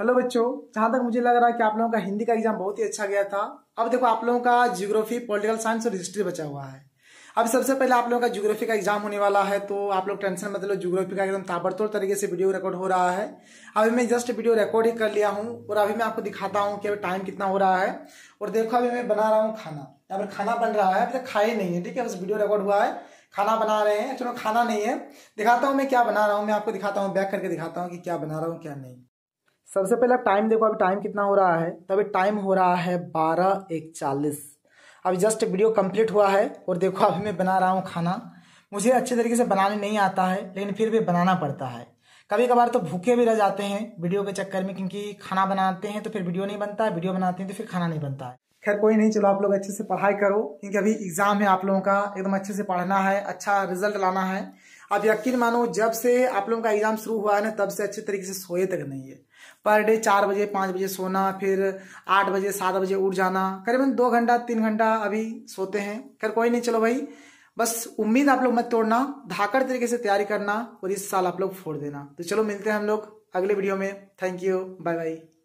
hello बच्चों जहाँ तक मुझे लग रहा है कि आप लोगों का हिंदी का एग्जाम बहुत ही अच्छा गया था अब देखो आप लोगों का जियोग्राफी पॉलिटिकल साइंस और हिस्ट्री बचा हुआ है अब सबसे पहले आप लोगों का जियोग्राफी का एग्जाम होने वाला है तो आप लोग टेंशन मतलब जियोग्राफी का एकदम ताबड़तोड़ तरीके से वीडियो रिकॉर्ड हो रहा है अभी मैं जस्ट वीडियो रिकॉर्ड ही कर लिया हूँ और अभी मैं आपको दिखाता हूँ कि अभी टाइम कितना हो रहा है और देखो अभी मैं बना रहा हूँ खाना यहाँ पर खाना बन रहा है अभी तक खाए नहीं है ठीक है बस वीडियो रिकॉर्ड हुआ है खाना बना रहे हैं चलो खाना नहीं है दिखाता हूँ मैं क्या बना रहा हूँ मैं आपको दिखाता हूँ बैक करके दिखाता हूँ कि क्या बना रहा हूँ क्या नहीं सबसे पहले टाइम देखो अभी टाइम कितना हो रहा है तो अभी टाइम हो रहा है बारह एक चालीस अभी जस्ट वीडियो कंप्लीट हुआ है और देखो अभी मैं बना रहा हूँ खाना मुझे अच्छे तरीके से बनाने नहीं आता है लेकिन फिर भी बनाना पड़ता है कभी कभार तो भूखे भी रह जाते हैं वीडियो के चक्कर में क्योंकि खाना बनाते हैं तो फिर वीडियो नहीं बनता है वीडियो बनाते हैं तो फिर खाना नहीं बनता है खैर कोई नहीं चलो आप लोग अच्छे से पढ़ाई करो क्योंकि अभी एग्जाम है आप लोगों का एकदम अच्छे से पढ़ना है अच्छा रिजल्ट लाना है अब यकीन मानो जब से आप लोगों का एग्जाम शुरू हुआ है ना तब से अच्छे तरीके से सोए तक नहीं है पर डे चार बजे पाँच बजे सोना फिर आठ बजे सात बजे उठ जाना करीबन दो घंटा तीन घंटा अभी सोते हैं खैर कोई नहीं चलो भाई बस उम्मीद आप लोग मत तोड़ना धाकड़ तरीके से तैयारी करना और इस साल आप लोग फोड़ देना तो चलो मिलते हैं हम लोग अगले वीडियो में थैंक यू बाय बाय